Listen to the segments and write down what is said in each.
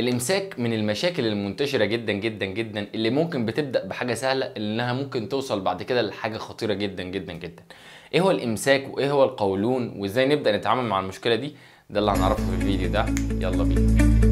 الامساك من المشاكل المنتشره جدا جدا جدا اللي ممكن بتبدا بحاجه سهله انها ممكن توصل بعد كده لحاجه خطيره جدا جدا جدا ايه هو الامساك وايه هو القولون وازاي نبدا نتعامل مع المشكله دي ده اللي هنعرفه في الفيديو ده يلا بينا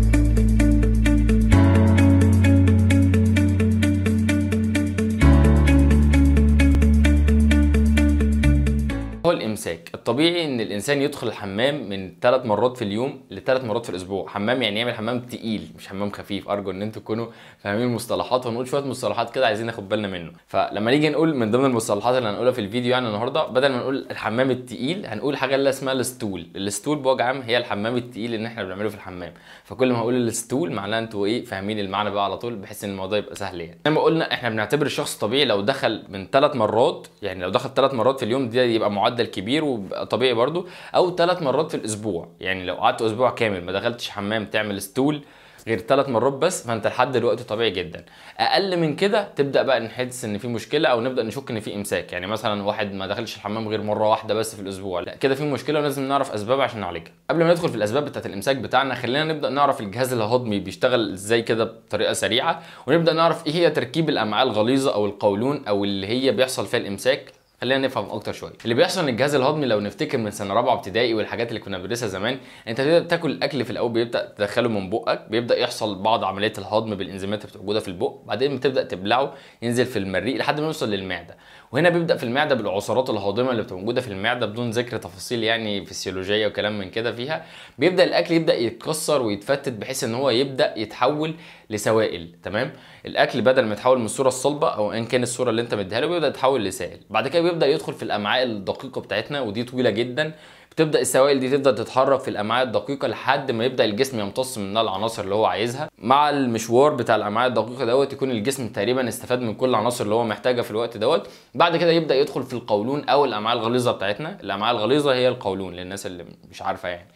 الامساك الطبيعي ان الانسان يدخل الحمام من ثلاث مرات في اليوم لثلاث مرات في الاسبوع حمام يعني يعمل حمام تقيل مش حمام خفيف ارجو ان انتوا تكونوا فاهمين المصطلحات ونقول شويه مصطلحات كده عايزين ناخد بالنا منه فلما نيجي نقول من ضمن المصطلحات اللي هنقولها في الفيديو يعني النهارده بدل ما نقول الحمام التقيل هنقول حاجه اللي اسمها الستول الستول بوجه عام هي الحمام التقيل اللي احنا بنعمله في الحمام فكل ما هقول الستول معناها انتوا ايه فاهمين المعنى بقى على طول بحيث ان الموضوع يبقى سهل يعني زي ما قلنا احنا بنعتبر الشخص طبيعي لو دخل من ثلاث مرات يعني لو دخل ثلاث مرات في اليوم ده يبقى معدل كبير كبير وطبيعي برضو او ثلاث مرات في الاسبوع يعني لو قعدت اسبوع كامل ما دخلتش حمام تعمل ستول غير ثلاث مرات بس فانت لحد دلوقتي طبيعي جدا اقل من كده تبدا بقى نحس ان في مشكله او نبدا نشك ان في امساك يعني مثلا واحد ما دخلش الحمام غير مره واحده بس في الاسبوع لا كده في مشكله ولازم نعرف اسباب عشان نعالجها قبل ما ندخل في الاسباب بتاعه الامساك بتاعنا خلينا نبدا نعرف الجهاز الهضمي بيشتغل ازاي كده بطريقه سريعه ونبدا نعرف ايه هي تركيب الامعاء الغليظه او القولون او اللي هي بيحصل فيها الامساك خلينا نفهم اكتر شويه اللي بيحصل ان الجهاز الهضمي لو نفتكر من سنه رابعه ابتدائي والحاجات اللي كنا بندرسها زمان انت بتبدا تاكل الاكل في الاول بيبدا تدخله من بقك بيبدا يحصل بعض عمليات الهضم بالانزيمات اللي موجوده في البق بعدين بتبدا تبلعه ينزل في المريء لحد ما يوصل للمعده وهنا بيبدا في المعده بالعصارات الهاضمه اللي بتبقى موجوده في المعده بدون ذكر تفاصيل يعني فسيولوجيه وكلام من كده فيها بيبدا الاكل يبدا يتكسر ويتفتت بحيث ان هو يبدا يتحول لسوائل تمام الاكل بدل ما يتحول من الصوره الصلبه او ان كان الصوره اللي انت مديها له بيبدا يتحول لسائل بعد كده بيبدا يدخل في الامعاء الدقيقه بتاعتنا ودي طويله جدا بتبدا السوائل دي تبدا تتحرك في الامعاء الدقيقه لحد ما يبدا الجسم يمتص منها العناصر اللي هو عايزها مع المشوار بتاع الامعاء الدقيقه دوت يكون الجسم تقريبا استفاد من كل العناصر اللي هو محتاجها في الوقت دوت بعد كده يبدا يدخل في القولون او الامعاء الغليظه بتاعتنا الامعاء الغليظه هي القولون للناس اللي مش عارفه يعني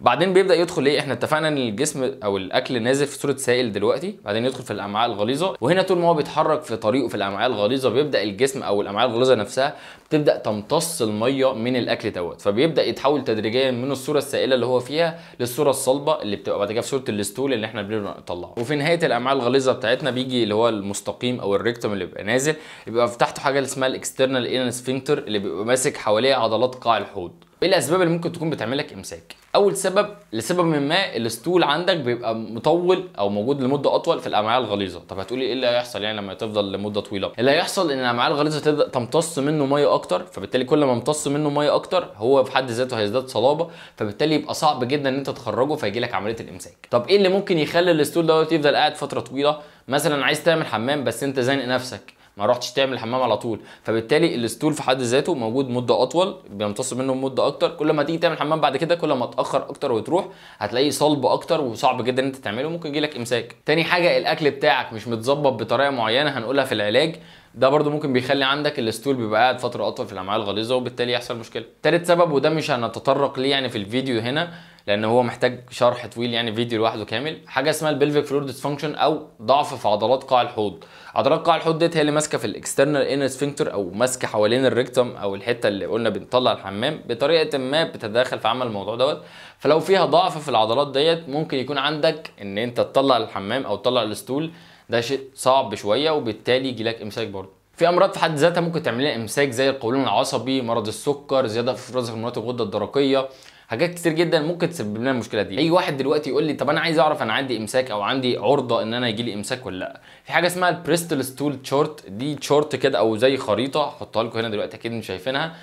بعدين بيبدا يدخل ايه احنا اتفقنا ان الجسم او الاكل نازل في صوره سائل دلوقتي بعدين يدخل في الامعاء الغليظه وهنا طول ما هو بيتحرك في طريقه في الامعاء الغليظه بيبدا الجسم او الامعاء الغليظه نفسها بتبدا تمتص الميه من الاكل دوت فبيبدا يتحول تدريجيا من الصوره السائله اللي هو فيها للصوره الصلبه اللي بتبقى بعد كده في صوره الاستول اللي احنا بنطلعه وفي نهايه الامعاء الغليظه بتاعتنا بيجي اللي هو المستقيم او الريكتوم اللي بيبقى نازل يبقى في تحته حاجه اسمها الاكسترنال انر سفنكتر اللي بيبقى ماسك حواليه عضلات قاع الحوض ايه الاسباب اللي ممكن تكون بتعمل لك امساك اول سبب لسبب ما الاسطول عندك بيبقى مطول او موجود لمده اطول في الامعاء الغليظه طب هتقولي ايه اللي هيحصل يعني لما تفضل لمده طويله اللي هيحصل ان الامعاء الغليظه تبدا تمتص منه ميه اكتر فبالتالي كل ما امتص منه ميه اكتر هو في حد ذاته هيزداد صلابه فبالتالي يبقى صعب جدا ان انت تخرجه فيجي لك عمليه الامساك طب ايه اللي ممكن يخلي الاسطول دوت يفضل قاعد فتره طويله مثلا عايز تعمل حمام بس انت زانق نفسك ما رحتش تعمل الحمام على طول فبالتالي الاستول في حد ذاته موجود مده اطول بيمتص منه مده اكتر كل ما تيجي تعمل حمام بعد كده كل ما تاخر اكتر وتروح هتلاقيه صلب اكتر وصعب جدا ان انت تعمله ممكن يجيلك امساك تاني حاجه الاكل بتاعك مش متظبط بطريقه معينه هنقولها في العلاج ده برضو ممكن بيخلي عندك الاستول بيبقى قاعد فتره اطول في الامعاء الغليظه وبالتالي يحصل مشكله تالت سبب وده مش هنتطرق ليه يعني في الفيديو هنا لان هو محتاج شرح طويل يعني فيديو لوحده كامل حاجه اسمها البلفيك فلور ديسفانكشن او ضعف في عضلات قاع الحوض عضلات قاع الحوض ديت هي اللي ماسكه في الاكسترنال انر سفنكتور او ماسكه حوالين الريكتم او الحته اللي قلنا بنطلع الحمام بطريقه ما بتتداخل في عمل الموضوع دوت فلو فيها ضعف في العضلات ديت ممكن يكون عندك ان انت تطلع الحمام او تطلع الاستول ده شيء صعب شويه وبالتالي يجي لك امساك برضه في امراض في حد ذاتها ممكن تعمل لها امساك زي القولون العصبي مرض السكر زياده في افراز هرمونات الغده الدرقيه حاجات كتير جدا ممكن تسبب لنا المشكله دي اي واحد دلوقتي يقول لي طب انا عايز اعرف انا عندي امساك او عندي عرضه ان انا يجي لي امساك ولا لا في حاجه اسمها البريستل ستول تشارت دي تشارت كده او زي خريطه احطها لكم هنا دلوقتي اكيد مش شايفينها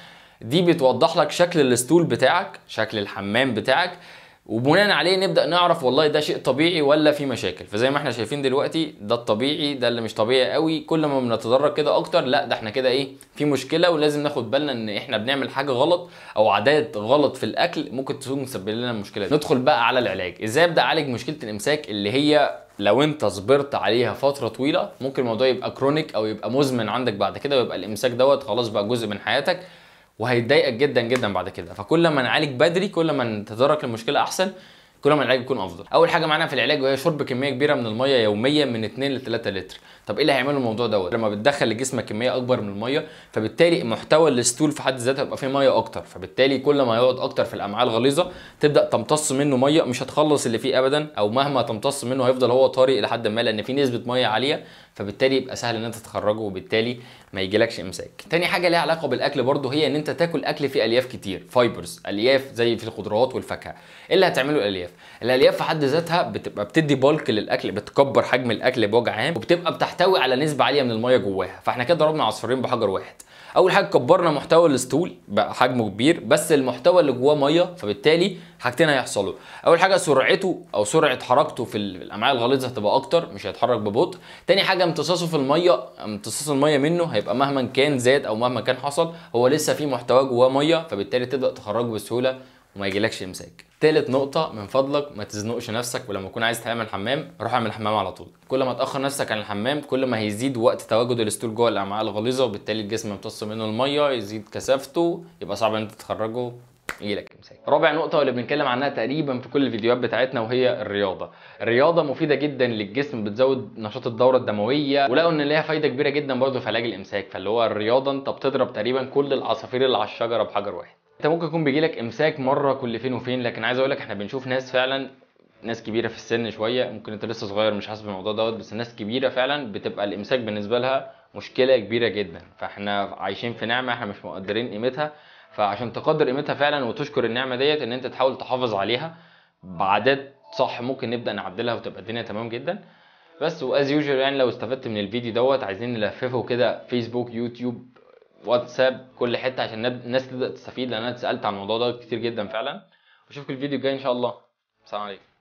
دي بتوضح لك شكل الستول بتاعك شكل الحمام بتاعك وبناء عليه نبدا نعرف والله ده شيء طبيعي ولا في مشاكل فزي ما احنا شايفين دلوقتي ده الطبيعي ده اللي مش طبيعي قوي كل ما بنتدرج كده اكتر لا ده احنا كده ايه في مشكله ولازم ناخد بالنا ان احنا بنعمل حاجه غلط او عادات غلط في الاكل ممكن تكون مسبب لنا المشكله دي ندخل بقى على العلاج ازاي ابدا اعالج مشكله الامساك اللي هي لو انت صبرت عليها فتره طويله ممكن الموضوع يبقى كرونيك او يبقى مزمن عندك بعد كده ويبقى الامساك دوت خلاص بقى جزء من حياتك وهيضايقك جدا جدا بعد كده فكل ما نعالج بدري كل ما نتدرج المشكله احسن كل ما العلاج يكون افضل اول حاجه معانا في العلاج وهي شرب كميه كبيره من الميه يوميا من 2 ل 3 لتر طب ايه اللي هيعمله الموضوع دوت لما بتدخل لجسمك كميه اكبر من الميه فبالتالي محتوى الاستول في حد ذاته هيبقى فيه ميه اكتر فبالتالي كل ما يقعد اكتر في الامعاء الغليظه تبدا تمتص منه ميه مش هتخلص اللي فيه ابدا او مهما تمتص منه هيفضل هو طري لحد ما لان في نسبه ميه عاليه فبالتالي يبقى سهل ان انت تخرجه وبالتالي ما يجيلكش امساك تاني حاجه ليها علاقه بالاكل برضه هي ان انت تاكل اكل فيه الياف كتير فايبرز الياف زي في الخضروات والفاكهه ايه اللي هتعمله الالياف الالياف في حد ذاتها بتبقى بتدي بولك للاكل بتكبر حجم الاكل بوجه عام وبتبقى بتحتوي على نسبه عاليه من الميه جواها فاحنا كده ضربنا عصفورين بحجر واحد اول حاجه كبرنا محتوى الاسطول بقى حجمه كبير بس المحتوى اللي جواه ميه فبالتالي حاجتين هيحصلوا اول حاجه سرعته او سرعه حركته في الامعاء الغليظه هتبقى اكتر مش هيتحرك ببطء تاني حاجه امتصاصه في الميه امتصاص الميه منه هيبقى مهما كان زاد او مهما كان حصل هو لسه في محتوى جواه ميه فبالتالي تبدا تخرجه بسهوله وما يجيلكش امساك ثالث نقطه من فضلك ما تزنقش نفسك ولما تكون عايز تعمل حمام روح اعمل حمام على طول كل ما تاخر نفسك عن الحمام كل ما هيزيد وقت تواجد الستول جوه الامعاء الغليظه وبالتالي الجسم يمتص منه الميه يزيد كثافته يبقى صعب ان انت تخرجه يجيلك امساك رابع نقطه واللي بنتكلم عنها تقريبا في كل الفيديوهات بتاعتنا وهي الرياضه الرياضه مفيده جدا للجسم بتزود نشاط الدوره الدمويه ولقوا ان ليها فايده كبيره جدا برضه في علاج الامساك فاللي هو الرياضه انت بتضرب تقريبا كل العصافير اللي على الشجره بحجر واحد انت ممكن يكون بيجي لك امساك مره كل فين وفين لكن عايز اقول لك احنا بنشوف ناس فعلا ناس كبيره في السن شويه ممكن انت لسه صغير مش حاسس بالموضوع دوت بس ناس كبيره فعلا بتبقى الامساك بالنسبه لها مشكله كبيره جدا فاحنا عايشين في نعمه احنا مش مقدرين قيمتها فعشان تقدر قيمتها فعلا وتشكر النعمه ديت ان انت تحاول تحافظ عليها بعادات صح ممكن نبدا نعدلها وتبقى الدنيا تمام جدا بس واز يوجوال يعني لو استفدت من الفيديو دوت عايزين نلففه كده فيسبوك يوتيوب واتساب كل حته عشان الناس تبدا تستفيد لان انا اتسالت عن الموضوع ده كتير جدا فعلا واشوفكم الفيديو الجاي ان شاء الله سلام عليكم